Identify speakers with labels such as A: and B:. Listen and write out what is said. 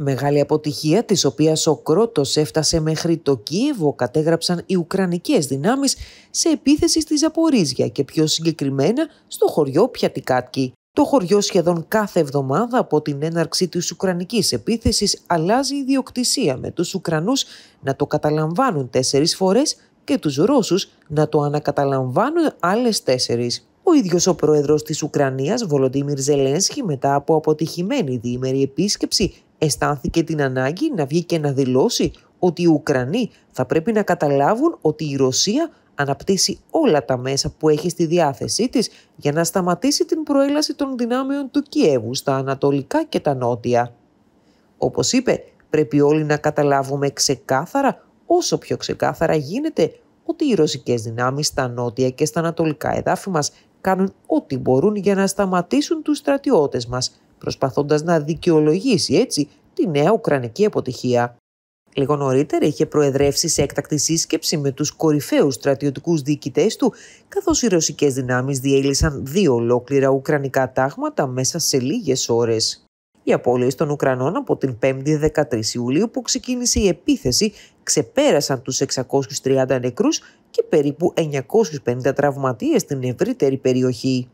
A: Μεγάλη αποτυχία της οποίας ο Κρότος έφτασε μέχρι το Κίεβο κατέγραψαν οι Ουκρανικές δυνάμεις σε επίθεση στη Ζαπορίζια και πιο συγκεκριμένα στο χωριό Πιατικάτκι. Το χωριό σχεδόν κάθε εβδομάδα από την έναρξη της Ουκρανικής επίθεσης αλλάζει η με τους Ουκρανούς να το καταλαμβάνουν τέσσερις φορές και τους Ρώσους να το ανακαταλαμβάνουν άλλες τέσσερις. Ο ίδιος ο πρόεδρος της Ουκρανίας, Βολοντίμιρ Ζελένσκι, μετά από αποτυχημένη διήμερη επίσκεψη αισθάνθηκε την ανάγκη να βγει και να δηλώσει ότι οι Ουκρανοί θα πρέπει να καταλάβουν ότι η Ρωσία αναπτύσσει όλα τα μέσα που έχει στη διάθεσή της για να σταματήσει την προέλαση των δυνάμεων του Κιέβου στα ανατολικά και τα νότια. Όπως είπε, πρέπει όλοι να καταλάβουμε ξεκάθαρα, όσο πιο ξεκάθαρα γίνεται, ότι οι ρωσικές δυνάμεις στα νότια και στα ανατολικά εδάφη μας κάνουν ό,τι μπορούν για να σταματήσουν τους στρατιώτες μας, προσπαθώντας να δικαιολογήσει έτσι τη νέα Ουκρανική αποτυχία. Λίγο νωρίτερα είχε προεδρεύσει σε έκτακτη σύσκεψη με τους κορυφαίους στρατιωτικούς διοικητές του, καθώς οι ρωσικές δυνάμεις διέλυσαν δύο ολόκληρα ουκρανικά τάγματα μέσα σε λίγες ώρες. Οι απώλειες των Ουκρανών από την 5η 13 Ιουλίου που ξεκίνησε η επίθεση ξεπέρασαν τους 630 νεκρούς και περίπου 950 τραυματίες στην ευρύτερη περιοχή.